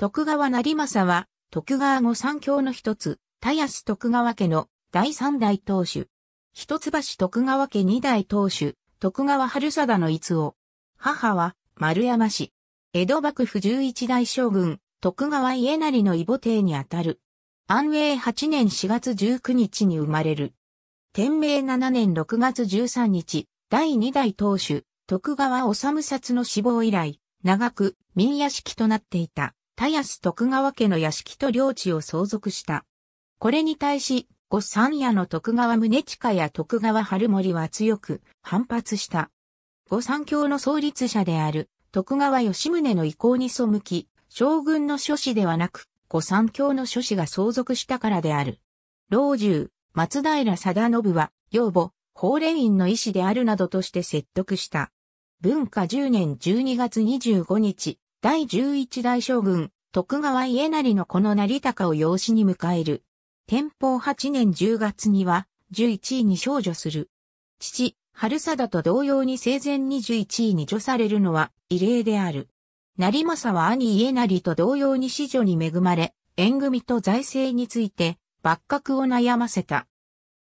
徳川成政は、徳川後三教の一つ、田安徳川家の第三代当主。一橋徳川家二代当主、徳川春貞の逸夫。母は、丸山氏。江戸幕府十一代将軍、徳川家成の異母帝にあたる。安永八年四月十九日に生まれる。天明七年六月十三日、第二代当主、徳川治殺の死亡以来、長く民屋敷となっていた。田安徳川家の屋敷と領地を相続した。これに対し、御三家の徳川宗近や徳川春森は強く反発した。御三教の創立者である徳川吉宗の意向に背き、将軍の諸子ではなく、御三教の諸子が相続したからである。老中、松平貞信は、養母、法令院の医師であるなどとして説得した。文化10年12月25日、第十一代将軍、徳川家成のこの成高を養子に迎える。天保八年十月には、十一位に少女する。父、春貞と同様に生前に十一位に除されるのは異例である。成政は兄家成と同様に子女に恵まれ、縁組と財政について、幕閣を悩ませた。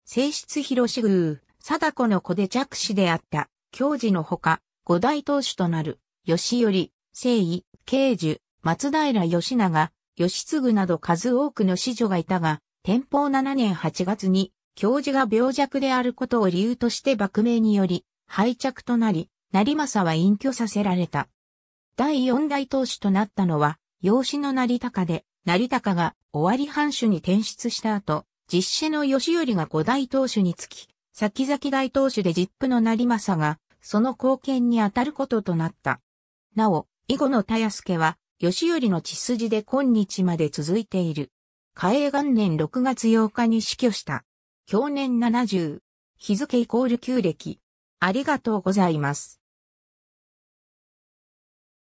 正室広志宮、貞子の子で弱子であった、教授のほか、五大当主となる、吉頼、征夷、慶寿、松平義長、義継など数多くの子女がいたが、天保7年8月に、教授が病弱であることを理由として幕名により、廃着となり、成政は隠居させられた。第四代当主となったのは、養子の成高で、成高が尾張藩主に転出した後、実施の義頼が五代当主につき、先々大当主で実父の成政が、その貢献にあたることとなった。なお、以後の田家は、義頼の血筋で今日まで続いている。嘉永元年6月8日に死去した。去年70。日付イコール旧暦。ありがとうございます。